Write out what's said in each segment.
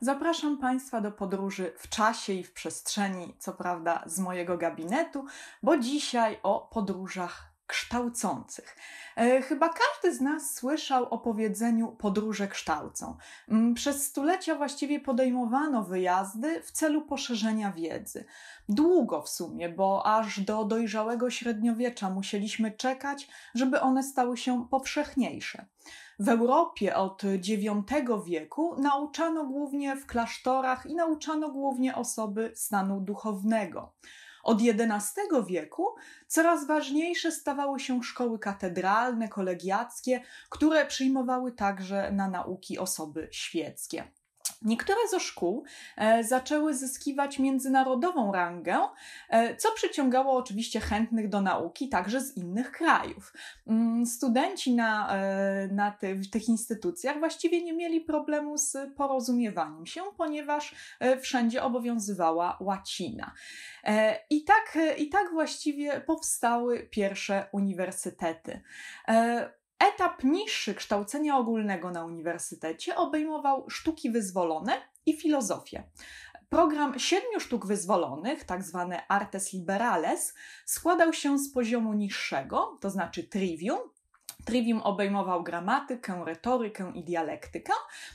Zapraszam Państwa do podróży w czasie i w przestrzeni, co prawda z mojego gabinetu, bo dzisiaj o podróżach kształcących. E, chyba każdy z nas słyszał o powiedzeniu podróże kształcą. Mm, przez stulecia właściwie podejmowano wyjazdy w celu poszerzenia wiedzy. Długo w sumie, bo aż do dojrzałego średniowiecza musieliśmy czekać, żeby one stały się powszechniejsze. W Europie od IX wieku nauczano głównie w klasztorach i nauczano głównie osoby stanu duchownego. Od XI wieku coraz ważniejsze stawały się szkoły katedralne, kolegiackie, które przyjmowały także na nauki osoby świeckie. Niektóre ze szkół e, zaczęły zyskiwać międzynarodową rangę, e, co przyciągało oczywiście chętnych do nauki także z innych krajów. Mm, studenci na, e, na ty, w tych instytucjach właściwie nie mieli problemu z porozumiewaniem się, ponieważ wszędzie obowiązywała łacina. I tak, i tak właściwie powstały pierwsze uniwersytety. Etap niższy kształcenia ogólnego na uniwersytecie obejmował sztuki wyzwolone i filozofię. Program siedmiu sztuk wyzwolonych, tak zwany artes liberales, składał się z poziomu niższego, to znaczy trivium, Trivium obejmował gramatykę, retorykę i dialektykę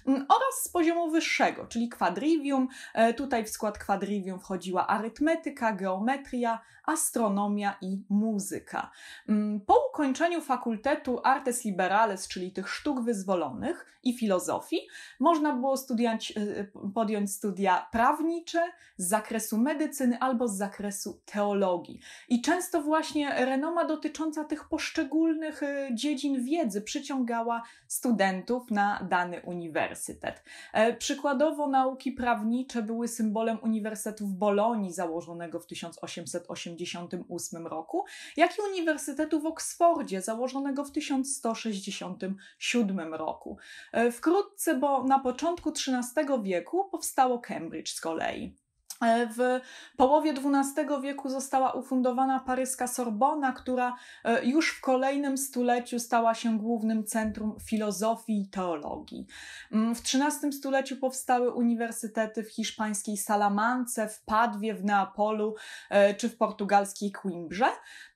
mm, oraz z poziomu wyższego, czyli kwadrivium. E, tutaj w skład kwadrivium wchodziła arytmetyka, geometria, astronomia i muzyka. Mm, po ukończeniu fakultetu Artes Liberales, czyli tych sztuk wyzwolonych i filozofii, można było studiać, e, podjąć studia prawnicze z zakresu medycyny albo z zakresu teologii. I często właśnie renoma dotycząca tych poszczególnych e, dziejów dziedzin wiedzy przyciągała studentów na dany uniwersytet. E, przykładowo nauki prawnicze były symbolem Uniwersytetu w Bolonii założonego w 1888 roku, jak i Uniwersytetu w Oksfordzie założonego w 1167 roku. E, wkrótce, bo na początku XIII wieku powstało Cambridge z kolei. E, w połowie XII wieku została ufundowana paryska Sorbona, która e, już w kolejnym stuleciu stała się głównym centrum filozofii i teologii. Mm, w XIII stuleciu powstały uniwersytety w hiszpańskiej Salamance, w Padwie, w Neapolu e, czy w portugalskiej Coimbrze.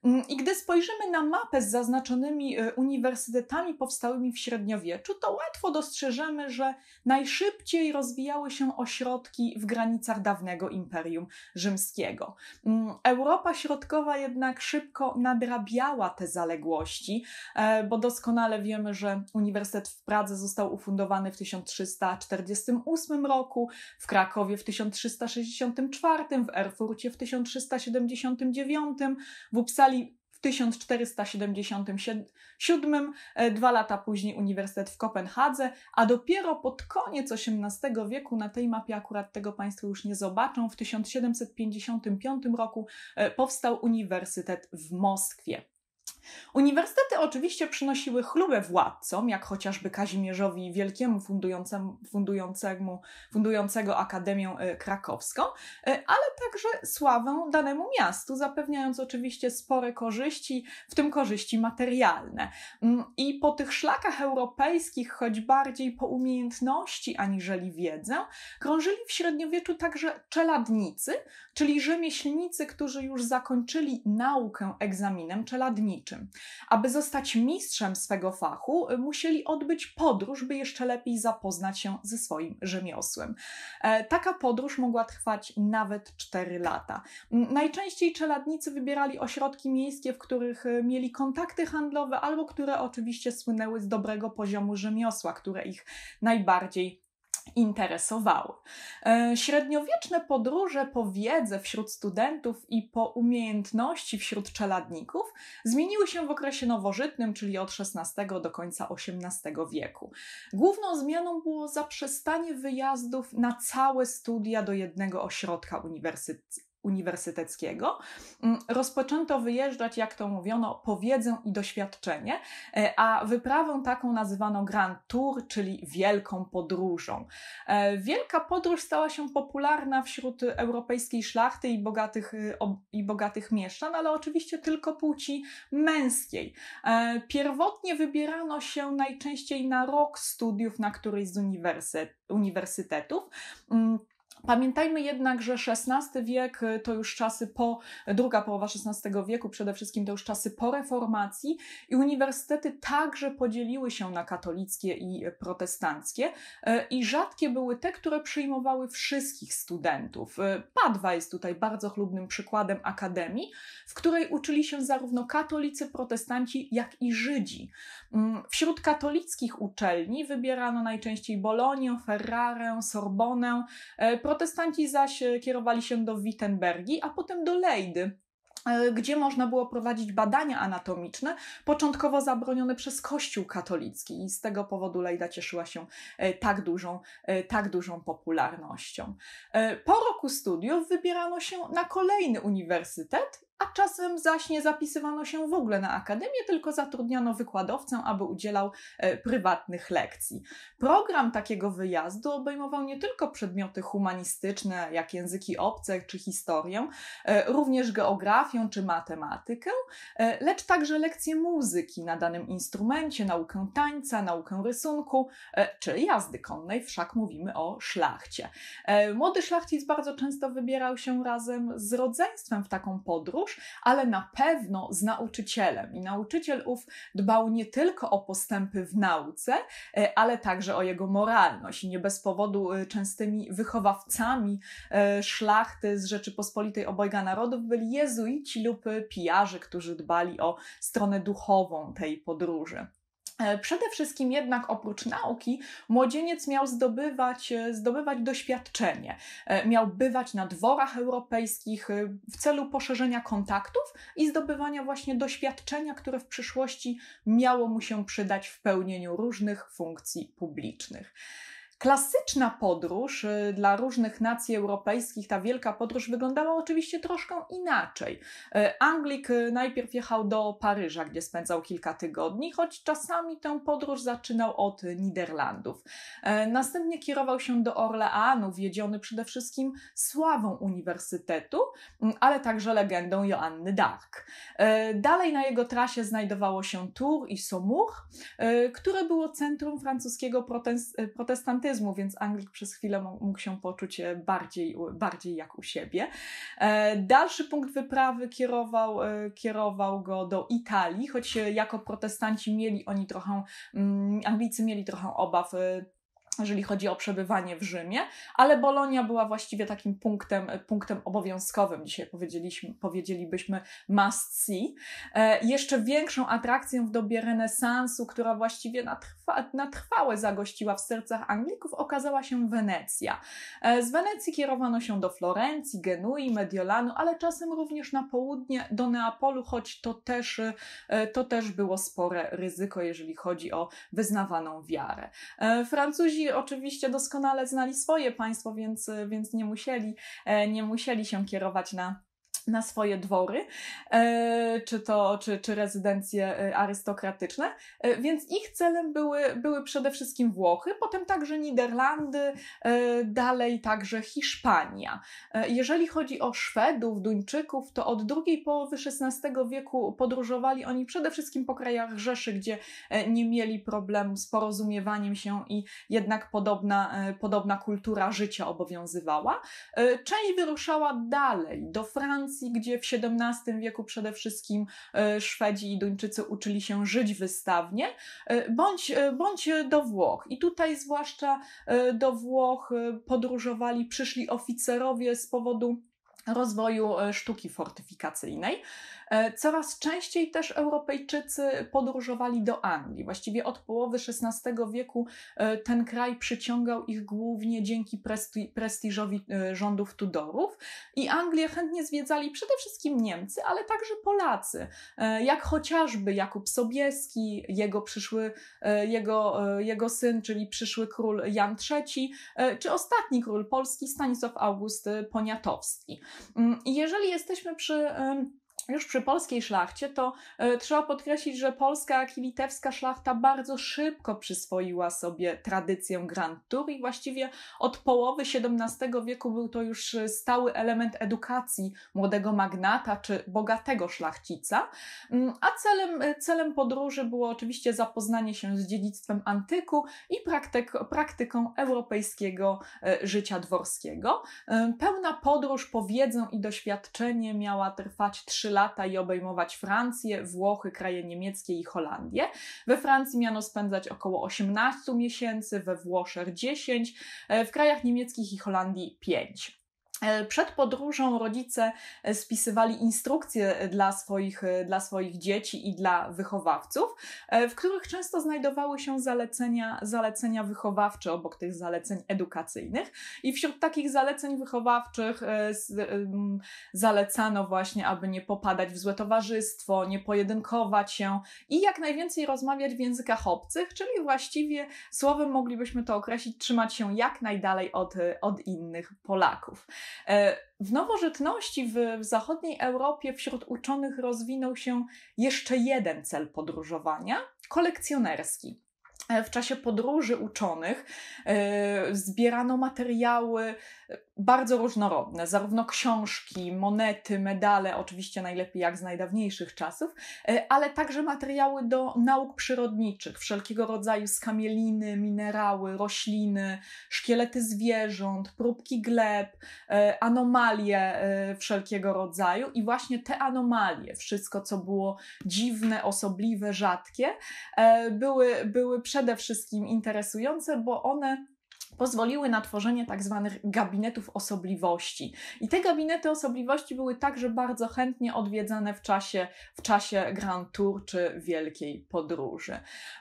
Mm, I gdy spojrzymy na mapę z zaznaczonymi uniwersytetami powstałymi w średniowieczu, to łatwo dostrzeżemy, że najszybciej rozwijały się ośrodki w granicach dawnego Imperium Rzymskiego. Mm, Europa Środkowa jednak szybko nadrabiała te zaległości, e, bo doskonale wiemy, że Uniwersytet w Pradze został ufundowany w 1348 roku, w Krakowie w 1364, w Erfurcie w 1379, w Upsali w 1477, e, dwa lata później Uniwersytet w Kopenhadze, a dopiero pod koniec XVIII wieku na tej mapie akurat tego Państwo już nie zobaczą, w 1755 roku e, powstał Uniwersytet w Moskwie. Uniwersytety oczywiście przynosiły chlubę władcom, jak chociażby Kazimierzowi Wielkiemu fundującemu, fundującemu, fundującego Akademię e, Krakowską, e, ale także sławę danemu miastu, zapewniając oczywiście spore korzyści, w tym korzyści materialne. Mm, I po tych szlakach europejskich, choć bardziej po umiejętności aniżeli wiedzę, krążyli w średniowieczu także czeladnicy, czyli rzemieślnicy, którzy już zakończyli naukę egzaminem czeladniczym. Aby zostać mistrzem swego fachu, musieli odbyć podróż, by jeszcze lepiej zapoznać się ze swoim rzemiosłem. E, taka podróż mogła trwać nawet 4 lata. Mm, najczęściej czeladnicy wybierali ośrodki miejskie, w których e, mieli kontakty handlowe, albo które oczywiście słynęły z dobrego poziomu rzemiosła, które ich najbardziej interesowały. E, średniowieczne podróże po wiedzę wśród studentów i po umiejętności wśród czeladników zmieniły się w okresie nowożytnym, czyli od XVI do końca XVIII wieku. Główną zmianą było zaprzestanie wyjazdów na całe studia do jednego ośrodka uniwersyteckiego uniwersyteckiego, mm, rozpoczęto wyjeżdżać, jak to mówiono, po wiedzę i doświadczenie, e, a wyprawę taką nazywano Grand Tour, czyli wielką podróżą. E, wielka podróż stała się popularna wśród europejskiej szlachty i bogatych, y, i bogatych mieszczan, ale oczywiście tylko płci męskiej. E, pierwotnie wybierano się najczęściej na rok studiów na któryś z uniwersytetów mm, Pamiętajmy jednak, że XVI wiek y, to już czasy po, druga połowa XVI wieku przede wszystkim to już czasy po reformacji i uniwersytety także podzieliły się na katolickie i protestanckie y, i rzadkie były te, które przyjmowały wszystkich studentów. Y, Padwa jest tutaj bardzo chlubnym przykładem akademii, w której uczyli się zarówno katolicy, protestanci, jak i Żydzi. Mm, wśród katolickich uczelni wybierano najczęściej Bolonię, Ferrarę, Sorbonę, Protestanci zaś e, kierowali się do Wittenbergi, a potem do Lejdy, e, gdzie można było prowadzić badania anatomiczne, początkowo zabronione przez Kościół katolicki i z tego powodu Lejda cieszyła się e, tak dużą, tak dużą popularnością. Po roku studiów wybierano się na kolejny uniwersytet a czasem zaś nie zapisywano się w ogóle na akademię, tylko zatrudniano wykładowcę, aby udzielał e, prywatnych lekcji. Program takiego wyjazdu obejmował nie tylko przedmioty humanistyczne, jak języki obce czy historię, e, również geografię czy matematykę, e, lecz także lekcje muzyki na danym instrumencie, naukę tańca, naukę rysunku czy jazdy konnej, wszak mówimy o szlachcie. Młody szlachcic bardzo często wybierał się razem z rodzeństwem w taką podróż, już, ale na pewno z nauczycielem. I nauczyciel ów dbał nie tylko o postępy w nauce, e, ale także o jego moralność. I nie bez powodu e, częstymi wychowawcami e, szlachty z Rzeczypospolitej Obojga Narodów byli jezuici lub pijarzy, którzy dbali o stronę duchową tej podróży. E, przede wszystkim jednak oprócz nauki młodzieniec miał zdobywać, e, zdobywać doświadczenie, e, miał bywać na dworach europejskich w celu poszerzenia kontaktów i zdobywania właśnie doświadczenia, które w przyszłości miało mu się przydać w pełnieniu różnych funkcji publicznych. Klasyczna podróż y, dla różnych nacji europejskich, ta wielka podróż wyglądała oczywiście troszkę inaczej. Y, Anglik y, najpierw jechał do Paryża, gdzie spędzał kilka tygodni, choć czasami tę podróż zaczynał od Niderlandów. Następnie kierował się do Orleanu, wiedziony przede wszystkim sławą uniwersytetu, mm, ale także legendą Joanny d'Arc. Dalej na jego trasie znajdowało się Tours i Saumur, które było centrum francuskiego protestantyzmu anglicyzmu, więc Anglik przez chwilę mógł się poczuć e, bardziej, bardziej jak u siebie. E, dalszy punkt wyprawy kierował, e, kierował go do Italii, choć jako protestanci mieli oni trochę, mm, Anglicy mieli trochę obaw jeżeli chodzi o przebywanie w Rzymie, ale Bolonia była właściwie takim punktem, punktem obowiązkowym. Dzisiaj powiedzieliśmy, powiedzielibyśmy must see. E, jeszcze większą atrakcją w dobie renesansu, która właściwie natrwa, na trwałe zagościła w sercach Anglików, okazała się Wenecja. E, z Wenecji kierowano się do Florencji, Genui, Mediolanu, ale czasem również na południe do Neapolu, choć to też, e, to też było spore ryzyko, jeżeli chodzi o wyznawaną wiarę. E, Francuzi oczywiście doskonale znali swoje państwo, więc, więc nie, musieli, e, nie musieli się kierować na na swoje dwory, e, czy to, czy, czy rezydencje e, arystokratyczne, e, więc ich celem były, były przede wszystkim Włochy, potem także Niderlandy, dalej także Hiszpania. Jeżeli chodzi o Szwedów, Duńczyków, to od drugiej połowy XVI wieku podróżowali oni przede wszystkim po krajach Rzeszy, gdzie nie mieli problemu z porozumiewaniem się i jednak podobna, podobna kultura życia obowiązywała. Część wyruszała dalej, do Francji, Francji, gdzie w XVII wieku przede wszystkim e, Szwedzi i Duńczycy uczyli się żyć wystawnie, e, bądź, e, bądź do Włoch. I tutaj zwłaszcza do Włoch podróżowali przyszli oficerowie z powodu rozwoju sztuki fortyfikacyjnej. E, coraz częściej też Europejczycy podróżowali do Anglii. Właściwie od połowy XVI wieku e, ten kraj przyciągał ich głównie dzięki presti prestiżowi e, rządów Tudorów i Anglię chętnie zwiedzali przede wszystkim Niemcy, ale także Polacy, jak chociażby Jakub Sobieski, jego przyszły, jego, jego syn, czyli przyszły król Jan III, czy ostatni król Polski Stanisław August Poniatowski. Mm, I jeżeli jesteśmy przy już przy polskiej szlachcie, to e, trzeba podkreślić, że polska, jak i litewska szlachta bardzo szybko przyswoiła sobie tradycję Grand Tour i właściwie od połowy XVII wieku był to już e, stały element edukacji młodego magnata czy bogatego szlachcica. Mm, a celem, e, celem podróży było oczywiście zapoznanie się z dziedzictwem antyku i praktyk, praktyką europejskiego życia dworskiego. Pełna podróż po wiedzę i doświadczenie miała trwać 3 lata lata i obejmować Francję, Włochy, kraje niemieckie i Holandię. We Francji miano spędzać około 18 miesięcy, we Włoszech 10, e, w krajach niemieckich i Holandii 5. E, przed podróżą rodzice e, spisywali instrukcje e, dla swoich, dla swoich dzieci i dla wychowawców, w których często znajdowały się zalecenia, zalecenia wychowawcze obok tych zaleceń edukacyjnych. I wśród takich zaleceń wychowawczych zalecano właśnie, aby nie popadać w złe towarzystwo, nie pojedynkować się i jak najwięcej rozmawiać w językach obcych, czyli właściwie słowem moglibyśmy to określić, trzymać się jak najdalej od, od innych Polaków. E, w nowożytności w, w zachodniej Europie wśród uczonych rozwinął się jeszcze jeden cel podróżowania kolekcjonerski. E, w czasie podróży uczonych e, zbierano materiały e, bardzo różnorodne, zarówno książki, monety, medale, oczywiście najlepiej jak z najdawniejszych czasów, ale także materiały do nauk przyrodniczych, wszelkiego rodzaju skamieliny, minerały, rośliny, szkielety zwierząt, próbki gleb, anomalie wszelkiego rodzaju i właśnie te anomalie, wszystko co było dziwne, osobliwe, rzadkie, były, były przede wszystkim interesujące, bo one pozwoliły na tworzenie tak zwanych gabinetów osobliwości. I te gabinety osobliwości były także bardzo chętnie odwiedzane w czasie, w czasie Grand Tour czy wielkiej podróży.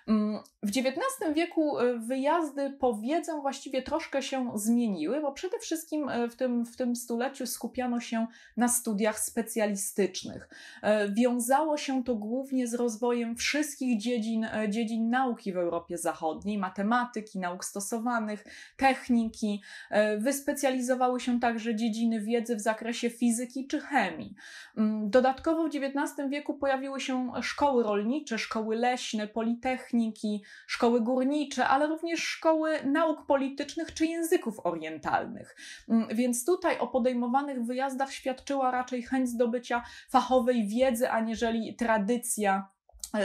Mm, w XIX wieku e, wyjazdy wiedzę właściwie troszkę się zmieniły, bo przede wszystkim e, w tym, w tym stuleciu skupiano się na studiach specjalistycznych. E, wiązało się to głównie z rozwojem wszystkich dziedzin, dziedzin nauki w Europie Zachodniej, matematyki, nauk stosowanych, techniki. E, wyspecjalizowały się także dziedziny wiedzy w zakresie fizyki czy chemii. Mm, dodatkowo w XIX wieku pojawiły się szkoły rolnicze, szkoły leśne, politechniki, szkoły górnicze, ale również szkoły nauk politycznych czy języków orientalnych. Mm, więc tutaj o podejmowanych wyjazdach świadczyła raczej chęć zdobycia fachowej wiedzy, aniżeli tradycja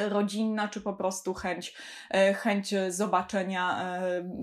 rodzinna, czy po prostu chęć, e, chęć zobaczenia e,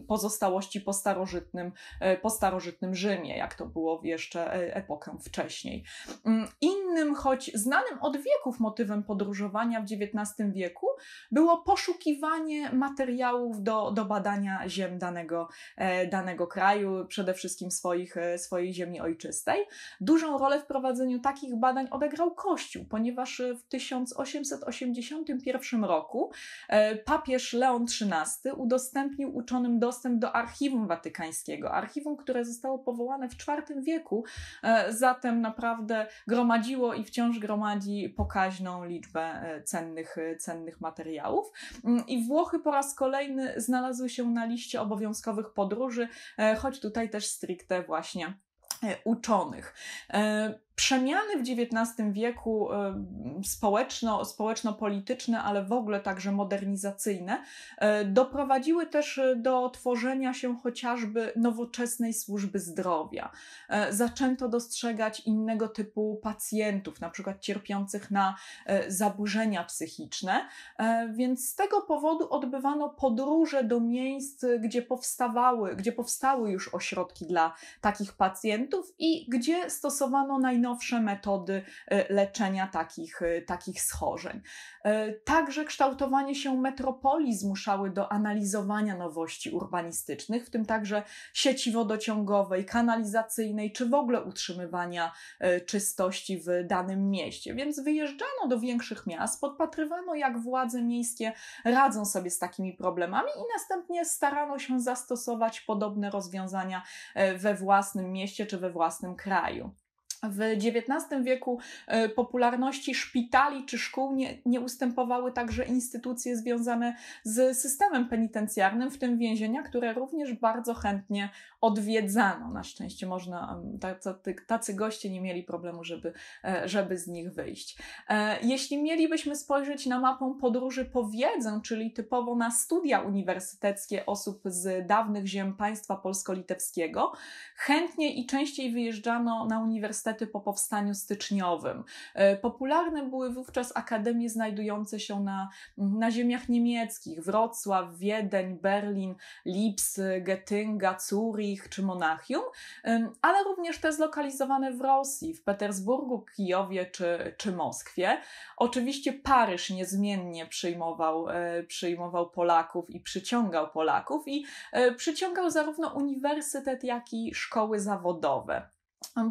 pozostałości po starożytnym, e, po starożytnym Rzymie, jak to było jeszcze epokę wcześniej. Mm, I innym, choć znanym od wieków motywem podróżowania w XIX wieku było poszukiwanie materiałów do, do badania ziem danego, e, danego kraju, przede wszystkim swoich, e, swojej ziemi ojczystej. Dużą rolę w prowadzeniu takich badań odegrał Kościół, ponieważ w 1881 roku e, papież Leon XIII udostępnił uczonym dostęp do archiwum watykańskiego, archiwum, które zostało powołane w IV wieku, zatem naprawdę gromadziło gromadziło i wciąż gromadzi pokaźną liczbę e, cennych, e, cennych materiałów. Mm, I Włochy po raz kolejny znalazły się na liście obowiązkowych podróży, e, choć tutaj też stricte właśnie uczonych przemiany w XIX wieku społeczno, społeczno-polityczne, ale w ogóle także modernizacyjne, e, doprowadziły też e, do tworzenia się chociażby nowoczesnej służby zdrowia. E, zaczęto dostrzegać innego typu pacjentów, na przykład cierpiących na zaburzenia psychiczne, więc z tego powodu odbywano podróże do miejsc, gdzie powstawały, gdzie powstały już ośrodki dla takich pacjentów i gdzie stosowano najnowsze najnowsze metody e, leczenia takich, e, takich schorzeń. E, także kształtowanie się metropolii zmuszały do analizowania nowości urbanistycznych, w tym także sieci wodociągowej, kanalizacyjnej, czy w ogóle utrzymywania czystości w danym mieście. Więc wyjeżdżano do większych miast, podpatrywano, jak władze miejskie radzą sobie z takimi problemami i następnie starano się zastosować podobne rozwiązania we własnym mieście czy we własnym kraju. W XIX wieku e, popularności szpitali czy szkół nie, nie, ustępowały także instytucje związane z systemem penitencjarnym, w tym więzienia, które również bardzo chętnie odwiedzano. Na szczęście można, tacy, tacy goście nie mieli problemu, żeby, e, żeby z nich wyjść. E, jeśli mielibyśmy spojrzeć na mapę podróży po wiedzę, czyli typowo na studia uniwersyteckie osób z dawnych ziem państwa polsko-litewskiego, chętnie i częściej wyjeżdżano na uniwersytety po powstaniu styczniowym. E, popularne były wówczas akademie znajdujące się na, na ziemiach niemieckich, Wrocław, Wiedeń, Berlin, Lips, Getynga, Zurich, Zurich czy Monachium, ale również te zlokalizowane w Rosji, w Petersburgu, Kijowie czy, czy Moskwie. Oczywiście Paryż niezmiennie przyjmował, e, przyjmował Polaków i przyciągał Polaków i e, przyciągał zarówno uniwersytet, jak i szkoły zawodowe.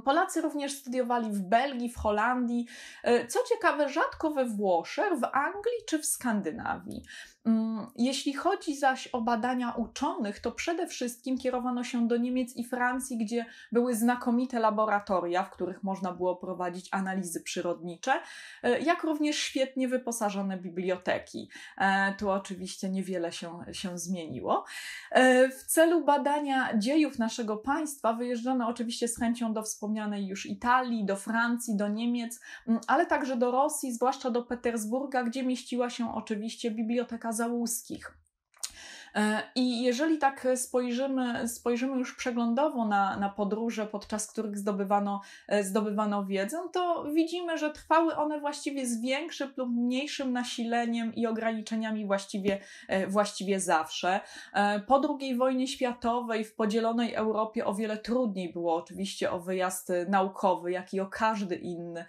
Polacy również studiowali w Belgii, w Holandii, e, co ciekawe, rzadko we Włoszech, w Anglii czy w Skandynawii. Mm, jeśli chodzi zaś o badania uczonych, to przede wszystkim kierowano się do Niemiec i Francji, gdzie były znakomite laboratoria, w których można było prowadzić analizy przyrodnicze, e, jak również świetnie wyposażone biblioteki. E, tu oczywiście niewiele się, się zmieniło. W celu badania dziejów naszego państwa wyjeżdżano oczywiście z chęcią do do wspomnianej już Italii, do Francji, do Niemiec, mm, ale także do Rosji, zwłaszcza do Petersburga, gdzie mieściła się oczywiście Biblioteka Załuskich. E, I jeżeli tak spojrzymy, spojrzymy już przeglądowo na, na podróże, podczas których zdobywano, e, zdobywano wiedzę, to widzimy, że trwały one właściwie z większym lub mniejszym nasileniem i ograniczeniami właściwie, e, właściwie zawsze. Po II wojnie światowej w podzielonej Europie o wiele trudniej było oczywiście o wyjazd naukowy, jak i o każdy inny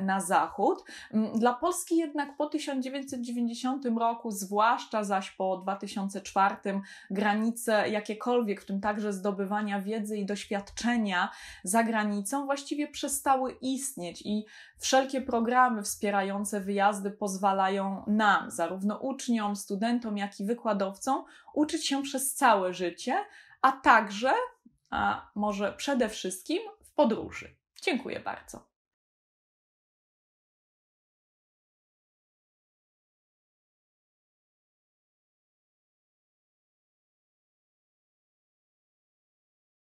na zachód. Mm, dla Polski jednak po 1990 roku, zwłaszcza zaś po 2004 czwartym granice jakiekolwiek, w tym także zdobywania wiedzy i doświadczenia za granicą, właściwie przestały istnieć i wszelkie programy wspierające wyjazdy pozwalają nam, zarówno uczniom, studentom, jak i wykładowcom, uczyć się przez całe życie, a także, a może przede wszystkim w podróży. Dziękuję bardzo.